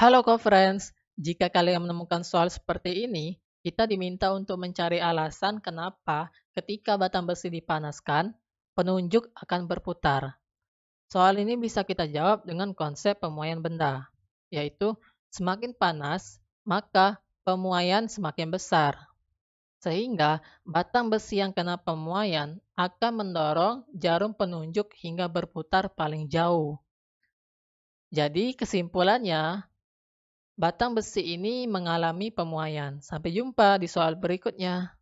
Halo conference, jika kalian menemukan soal seperti ini, kita diminta untuk mencari alasan kenapa ketika batang besi dipanaskan, penunjuk akan berputar. Soal ini bisa kita jawab dengan konsep pemuaian benda, yaitu semakin panas, maka pemuaian semakin besar. Sehingga batang besi yang kena pemuaian akan mendorong jarum penunjuk hingga berputar paling jauh. Jadi kesimpulannya, Batang besi ini mengalami pemuaian. Sampai jumpa di soal berikutnya.